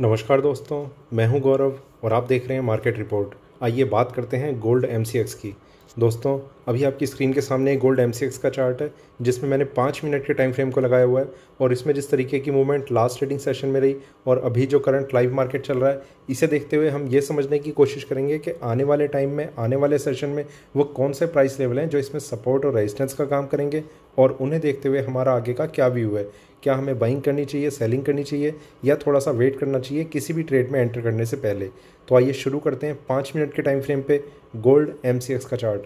नमस्कार दोस्तों मैं हूं गौरव और आप देख रहे हैं मार्केट रिपोर्ट आइए बात करते हैं गोल्ड एम की दोस्तों अभी आपकी स्क्रीन के सामने गोल्ड एम का चार्ट है जिसमें मैंने पाँच मिनट के टाइम फ्रेम को लगाया हुआ है और इसमें जिस तरीके की मूवमेंट लास्ट ट्रेडिंग सेशन में रही और अभी जो करंट लाइव मार्केट चल रहा है इसे देखते हुए हम ये समझने की कोशिश करेंगे कि आने वाले टाइम में आने वाले सेशन में वो कौन से प्राइस लेवल हैं जो इसमें सपोर्ट और रेजिस्टेंस का काम करेंगे और उन्हें देखते हुए हमारा आगे का क्या व्यू है क्या हमें बाइंग करनी चाहिए सेलिंग करनी चाहिए या थोड़ा सा वेट करना चाहिए किसी भी ट्रेड में एंटर करने से पहले तो आइए शुरू करते हैं पाँच मिनट के टाइम फ्रेम पर गोल्ड एम का चार्ट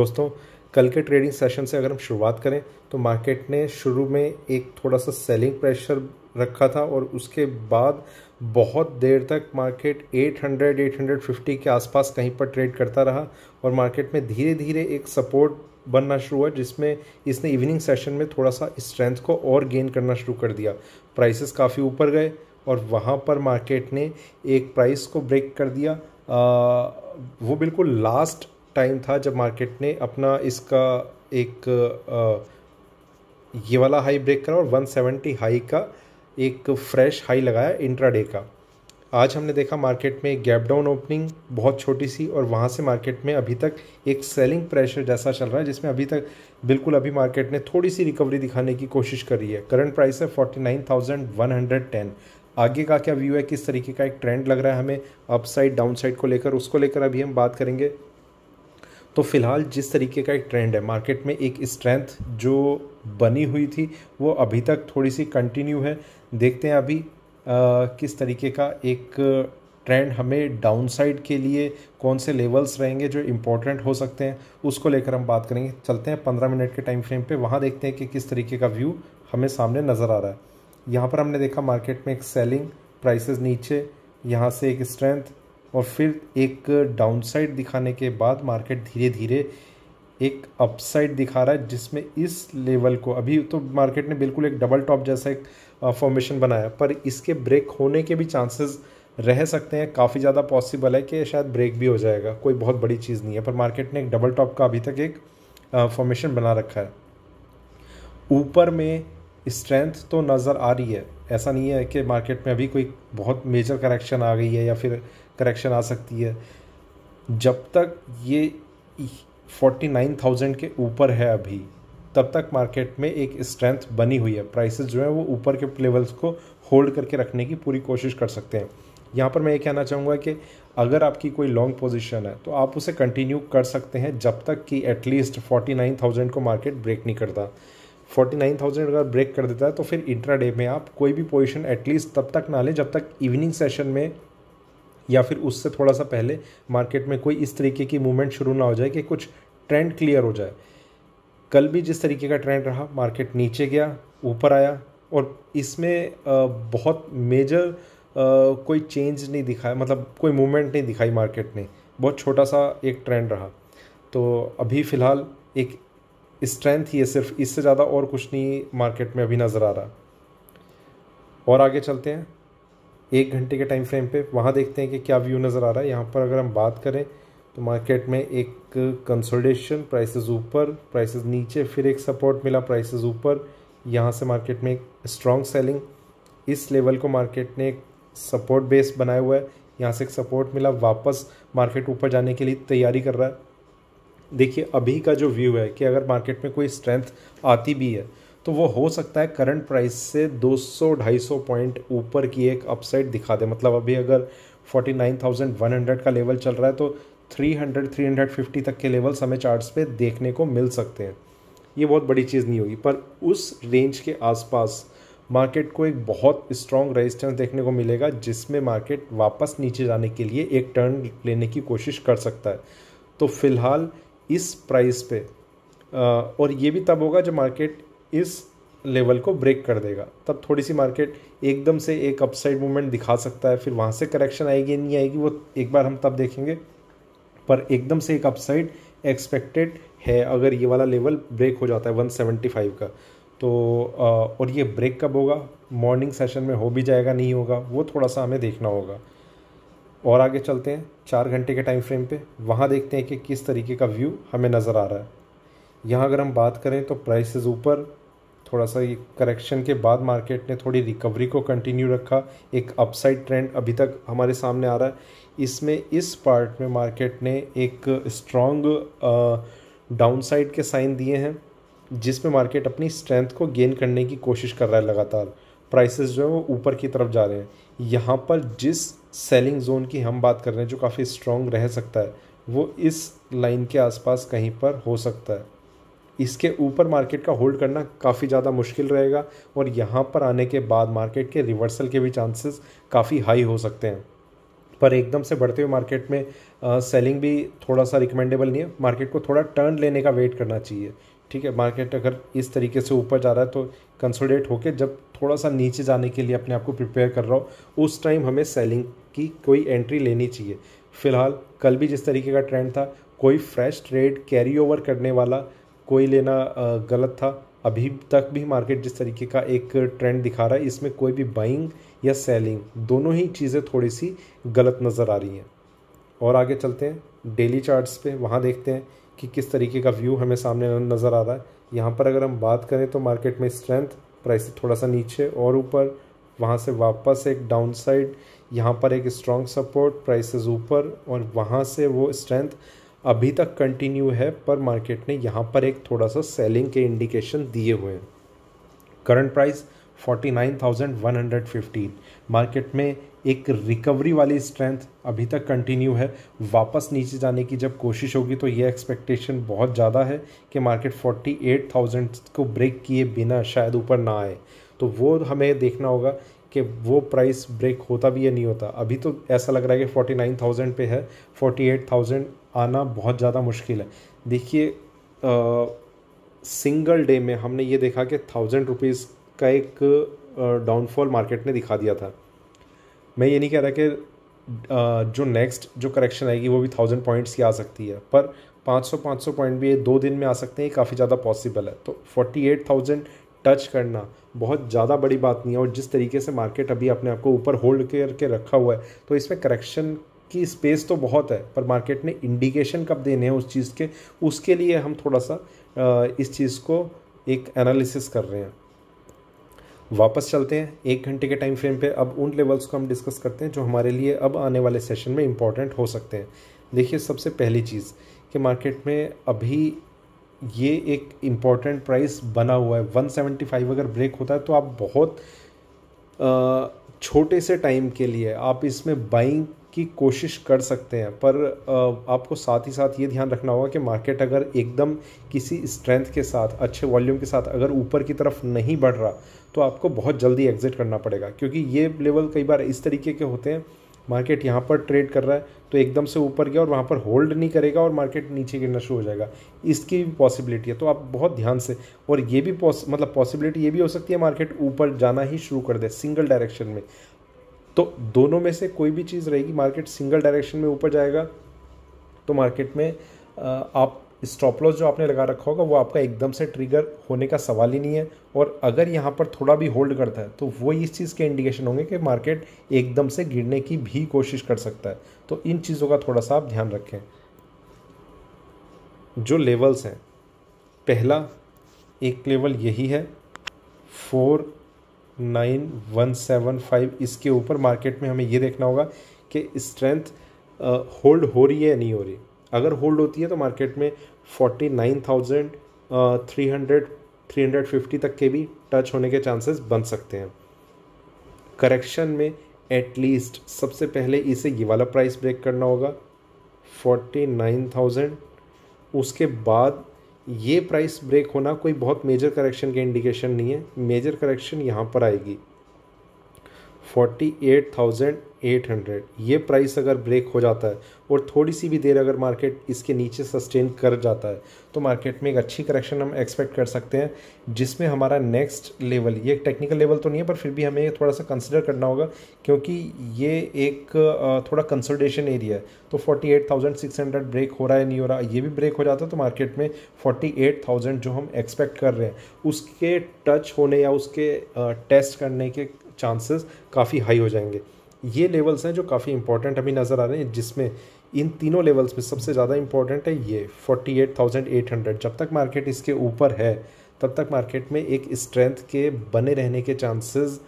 दोस्तों कल के ट्रेडिंग सेशन से अगर हम शुरुआत करें तो मार्केट ने शुरू में एक थोड़ा सा सेलिंग प्रेशर रखा था और उसके बाद बहुत देर तक मार्केट 800 850 के आसपास कहीं पर ट्रेड करता रहा और मार्केट में धीरे धीरे एक सपोर्ट बनना शुरू हुआ जिसमें इसने इवनिंग सेशन में थोड़ा सा स्ट्रेंथ को और गेन करना शुरू कर दिया प्राइसेस काफ़ी ऊपर गए और वहाँ पर मार्केट ने एक प्राइस को ब्रेक कर दिया आ, वो बिल्कुल लास्ट टाइम था जब मार्केट ने अपना इसका एक आ, ये वाला हाई ब्रेक करा और 170 हाई का एक फ्रेश हाई लगाया इंट्राडे का आज हमने देखा मार्केट में गैप डाउन ओपनिंग बहुत छोटी सी और वहाँ से मार्केट में अभी तक एक सेलिंग प्रेशर जैसा चल रहा है जिसमें अभी तक बिल्कुल अभी मार्केट ने थोड़ी सी रिकवरी दिखाने की कोशिश कर रही है करंट प्राइस है forty nine thousand one hundred ten आगे का क्या व्यू है किस तरीके का एक ट्रेंड लग रहा है हमें अप साइड डाउन साइड को लेकर उसको लेकर अभी हम बात करेंगे तो फ़िलहाल जिस तरीके का एक ट्रेंड है मार्केट में एक स्ट्रेंथ जो बनी हुई थी वो अभी तक थोड़ी सी कंटिन्यू है देखते हैं अभी आ, किस तरीके का एक ट्रेंड हमें डाउनसाइड के लिए कौन से लेवल्स रहेंगे जो इम्पोर्टेंट हो सकते हैं उसको लेकर हम बात करेंगे चलते हैं पंद्रह मिनट के टाइम फ्रेम पर वहाँ देखते हैं कि किस तरीके का व्यू हमें सामने नज़र आ रहा है यहाँ पर हमने देखा मार्केट में एक सेलिंग प्राइसेस नीचे यहाँ से एक स्ट्रेंथ और फिर एक डाउनसाइड दिखाने के बाद मार्केट धीरे धीरे एक अपसाइड दिखा रहा है जिसमें इस लेवल को अभी तो मार्केट ने बिल्कुल एक डबल टॉप जैसा एक फॉर्मेशन बनाया पर इसके ब्रेक होने के भी चांसेस रह सकते हैं काफ़ी ज़्यादा पॉसिबल है कि शायद ब्रेक भी हो जाएगा कोई बहुत बड़ी चीज़ नहीं है पर मार्केट ने एक डबल टॉप का अभी तक एक फॉर्मेशन बना रखा है ऊपर में स्ट्रेंथ तो नज़र आ रही है ऐसा नहीं है कि मार्केट में अभी कोई बहुत मेजर करेक्शन आ गई है या फिर करेक्शन आ सकती है जब तक ये फोर्टी नाइन थाउजेंड के ऊपर है अभी तब तक मार्केट में एक स्ट्रेंथ बनी हुई है प्राइसेस जो है वो ऊपर के लेवल्स को होल्ड करके रखने की पूरी कोशिश कर सकते हैं यहाँ पर मैं ये कहना चाहूँगा कि अगर आपकी कोई लॉन्ग पोजीशन है तो आप उसे कंटिन्यू कर सकते हैं जब तक कि एटलीस्ट फोर्टी नाइन थाउजेंड को मार्केट ब्रेक नहीं करता फोर्टी नाइन थाउजेंड अगर ब्रेक कर देता है तो फिर इंट्राडे में आप कोई भी पोजीशन एटलीस्ट तब तक ना लें जब तक इवनिंग सेशन में या फिर उससे थोड़ा सा पहले मार्केट में कोई इस तरीके की मूवमेंट शुरू ना हो जाए कि कुछ ट्रेंड क्लियर हो जाए कल भी जिस तरीके का ट्रेंड रहा मार्केट नीचे गया ऊपर आया और इसमें बहुत मेजर कोई चेंज नहीं दिखाया मतलब कोई मूवमेंट नहीं दिखाई मार्केट ने बहुत छोटा सा एक ट्रेंड रहा तो अभी फ़िलहाल एक स्ट्रेंथ ही है सिर्फ इससे ज़्यादा और कुछ नहीं मार्केट में अभी नज़र आ रहा और आगे चलते हैं एक घंटे के टाइम फ्रेम पे वहाँ देखते हैं कि क्या व्यू नज़र आ रहा है यहाँ पर अगर हम बात करें तो मार्केट में एक कंसोलिडेशन प्राइसेस ऊपर प्राइसेस नीचे फिर एक सपोर्ट मिला प्राइसेस ऊपर यहाँ से मार्केट में एक स्ट्रॉन्ग सेलिंग इस लेवल को मार्केट ने एक सपोर्ट बेस बनाया हुआ है यहाँ से एक सपोर्ट मिला वापस मार्केट ऊपर जाने के लिए तैयारी कर रहा है देखिए अभी का जो व्यू है कि अगर मार्केट में कोई स्ट्रेंथ आती भी है तो वो हो सकता है करंट प्राइस से 200-250 पॉइंट ऊपर की एक अपसाइड दिखा दे मतलब अभी अगर 49,100 का लेवल चल रहा है तो 300 350 तक के लेवल्स हमें चार्ट्स पे देखने को मिल सकते हैं ये बहुत बड़ी चीज़ नहीं होगी पर उस रेंज के आसपास मार्केट को एक बहुत स्ट्रॉन्ग रेजिस्टेंस देखने को मिलेगा जिसमें मार्केट वापस नीचे जाने के लिए एक टर्न लेने की कोशिश कर सकता है तो फ़िलहाल इस प्राइस पे और ये भी तब होगा जब मार्केट इस लेवल को ब्रेक कर देगा तब थोड़ी सी मार्केट एकदम से एक अपसाइड मूवमेंट दिखा सकता है फिर वहाँ से करेक्शन आएगी नहीं आएगी वो एक बार हम तब देखेंगे पर एकदम से एक अपसाइड एक्सपेक्टेड है अगर ये वाला लेवल ब्रेक हो जाता है 175 का तो और ये ब्रेक कब होगा मॉर्निंग सेशन में हो भी जाएगा नहीं होगा वो थोड़ा सा हमें देखना होगा और आगे चलते हैं चार घंटे के टाइम फ्रेम पे वहाँ देखते हैं कि किस तरीके का व्यू हमें नज़र आ रहा है यहाँ अगर हम बात करें तो प्राइसेस ऊपर थोड़ा सा ये करेक्शन के बाद मार्केट ने थोड़ी रिकवरी को कंटिन्यू रखा एक अपसाइड ट्रेंड अभी तक हमारे सामने आ रहा है इसमें इस पार्ट में मार्केट ने एक स्ट्रॉन्ग डाउनसाइड के साइन दिए हैं जिसमें मार्केट अपनी स्ट्रेंथ को गेन करने की कोशिश कर रहा है लगातार प्राइसेस जो है वो ऊपर की तरफ जा रहे हैं यहाँ पर जिस सेलिंग जोन की हम बात कर रहे हैं जो काफ़ी स्ट्रॉन्ग रह सकता है वो इस लाइन के आसपास कहीं पर हो सकता है इसके ऊपर मार्केट का होल्ड करना काफ़ी ज़्यादा मुश्किल रहेगा और यहाँ पर आने के बाद मार्केट के रिवर्सल के भी चांसेस काफ़ी हाई हो सकते हैं पर एकदम से बढ़ते हुए मार्केट में आ, सेलिंग भी थोड़ा सा रिकमेंडेबल नहीं है मार्केट को थोड़ा टर्न लेने का वेट करना चाहिए ठीक है मार्केट अगर इस तरीके से ऊपर जा रहा है तो कंसोलिडेट होकर जब थोड़ा सा नीचे जाने के लिए अपने आप को प्रिपेयर कर रहा हो उस टाइम हमें सेलिंग की कोई एंट्री लेनी चाहिए फ़िलहाल कल भी जिस तरीके का ट्रेंड था कोई फ्रेश ट्रेड कैरी ओवर करने वाला कोई लेना गलत था अभी तक भी मार्केट जिस तरीके का एक ट्रेंड दिखा रहा है इसमें कोई भी बाइंग या सेलिंग दोनों ही चीज़ें थोड़ी सी गलत नज़र आ रही हैं और आगे चलते हैं डेली चार्ट्स पे वहाँ देखते हैं कि किस तरीके का व्यू हमें सामने नज़र आ रहा है यहाँ पर अगर हम बात करें तो मार्केट में स्ट्रेंथ प्राइस थोड़ा सा नीचे और ऊपर वहाँ से वापस एक डाउन साइड यहाँ पर एक स्ट्रॉन्ग सपोर्ट प्राइसेज ऊपर और वहाँ से वो स्ट्रेंथ अभी तक कंटिन्यू है पर मार्केट ने यहाँ पर एक थोड़ा सा सेलिंग के इंडिकेशन दिए हुए हैं करंट प्राइस 49,115 मार्केट में एक रिकवरी वाली स्ट्रेंथ अभी तक कंटिन्यू है वापस नीचे जाने की जब कोशिश होगी तो ये एक्सपेक्टेशन बहुत ज़्यादा है कि मार्केट 48,000 को ब्रेक किए बिना शायद ऊपर ना आए तो वो हमें देखना होगा कि वो प्राइस ब्रेक होता भी या नहीं होता अभी तो ऐसा लग रहा है कि 49,000 पे है 48,000 आना बहुत ज़्यादा मुश्किल है देखिए सिंगल डे में हमने ये देखा कि थाउजेंड रुपीज़ का एक डाउनफॉल मार्केट ने दिखा दिया था मैं ये नहीं कह रहा कि जो नेक्स्ट जो करेक्शन आएगी वो भी थाउजेंड पॉइंट्स की आ सकती है पर 500 500 पॉइंट भी ये दो दिन में आ सकते हैं काफ़ी ज़्यादा पॉसिबल है तो 48,000 टच करना बहुत ज़्यादा बड़ी बात नहीं है और जिस तरीके से मार्केट अभी अपने आप को ऊपर होल्ड करके रखा हुआ है तो इसमें करेक्शन कि स्पेस तो बहुत है पर मार्केट ने इंडिकेशन कब देने हैं उस चीज़ के उसके लिए हम थोड़ा सा इस चीज़ को एक एनालिसिस कर रहे हैं वापस चलते हैं एक घंटे के टाइम फ्रेम पे अब उन लेवल्स को हम डिस्कस करते हैं जो हमारे लिए अब आने वाले सेशन में इम्पॉर्टेंट हो सकते हैं देखिए सबसे पहली चीज़ कि मार्केट में अभी ये एक इम्पॉर्टेंट प्राइस बना हुआ है 175 अगर ब्रेक होता है तो आप बहुत छोटे से टाइम के लिए आप इसमें बाइंग की कोशिश कर सकते हैं पर आपको साथ ही साथ ये ध्यान रखना होगा कि मार्केट अगर एकदम किसी स्ट्रेंथ के साथ अच्छे वॉल्यूम के साथ अगर ऊपर की तरफ नहीं बढ़ रहा तो आपको बहुत जल्दी एग्जिट करना पड़ेगा क्योंकि ये लेवल कई बार इस तरीके के होते हैं मार्केट यहाँ पर ट्रेड कर रहा है तो एकदम से ऊपर गया और वहाँ पर होल्ड नहीं करेगा और मार्केट नीचे गिरना शुरू हो जाएगा इसकी भी पॉसिबिलिटी है तो आप बहुत ध्यान से और ये भी पॉस मतलब पॉसिबिलिटी ये भी हो सकती है मार्केट ऊपर जाना ही शुरू कर दे सिंगल डायरेक्शन में तो दोनों में से कोई भी चीज़ रहेगी मार्केट सिंगल डायरेक्शन में ऊपर जाएगा तो मार्केट में आप स्टॉप लॉस जो आपने लगा रखा होगा वो आपका एकदम से ट्रिगर होने का सवाल ही नहीं है और अगर यहाँ पर थोड़ा भी होल्ड करता है तो वो इस चीज़ के इंडिकेशन होंगे कि मार्केट एकदम से गिरने की भी कोशिश कर सकता है तो इन चीज़ों का थोड़ा सा आप ध्यान रखें जो लेवल्स हैं पहला एक लेवल यही है four nine one seven five इसके ऊपर मार्केट में हमें ये देखना होगा कि स्ट्रेंथ होल्ड हो रही है या नहीं हो रही अगर होल्ड होती है तो मार्केट में forty nine thousand three hundred three hundred fifty तक के भी टच होने के चांसेस बन सकते हैं करेक्शन में एटलीस्ट सबसे पहले इसे ये वाला प्राइस ब्रेक करना होगा फोर्टी नाइन थाउजेंड उसके बाद ये प्राइस ब्रेक होना कोई बहुत मेजर करेक्शन के इंडिकेशन नहीं है मेजर करेक्शन यहाँ पर आएगी forty eight thousand eight hundred ये प्राइस अगर ब्रेक हो जाता है और थोड़ी सी भी देर अगर मार्केट इसके नीचे सस्टेन कर जाता है तो मार्केट में एक अच्छी करेक्शन हम एक्सपेक्ट कर सकते हैं जिसमें हमारा नेक्स्ट लेवल ये टेक्निकल लेवल तो नहीं है पर फिर भी हमें थोड़ा सा कंसिडर करना होगा क्योंकि ये एक थोड़ा कंसल्टेशन एरिया है तो forty eight thousand six hundred break हो रहा है नहीं हो रहा ये भी ब्रेक हो जाता है तो मार्केट में फोर्टी एट थाउजेंड जो हम एक्सपेक्ट कर रहे हैं उसके टच होने या उसके टेस्ट करने के चांसेस काफ़ी हाई हो जाएंगे ये लेवल्स हैं जो काफ़ी इंपॉर्टेंट अभी नज़र आ रहे हैं जिसमें इन तीनों लेवल्स में सबसे ज़्यादा इंपॉर्टेंट है ये forty eight eight thousand hundred जब तक मार्केट इसके ऊपर है तब तक मार्केट में एक स्ट्रेंथ के बने रहने के चांसेस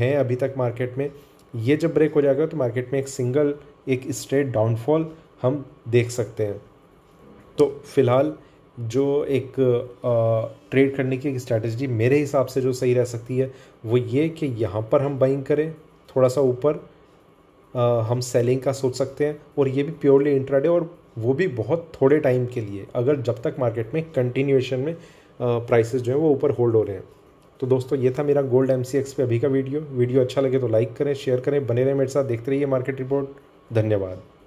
हैं अभी तक मार्केट में ये जब ब्रेक हो जाएगा तो मार्केट में एक सिंगल एक स्ट्रेट डाउनफॉल हम देख सकते हैं तो फिलहाल जो एक ट्रेड करने की एक स्ट्रैटेजी मेरे हिसाब से जो सही रह सकती है वो ये कि यहाँ पर हम बाइंग करें थोड़ा सा ऊपर हम सेलिंग का सोच सकते हैं और ये भी प्योरली इंट्राडे और वो भी बहुत थोड़े टाइम के लिए अगर जब तक मार्केट में कंटिन्यूएशन में प्राइसेस जो है वो ऊपर होल्ड हो रहे हैं तो दोस्तों ये था मेरा गोल्ड एम पे अभी का वीडियो वीडियो अच्छा लगे तो लाइक करें शेयर करें बने रहें मेरे साथ देखते रहिए मार्केट रिपोर्ट धन्यवाद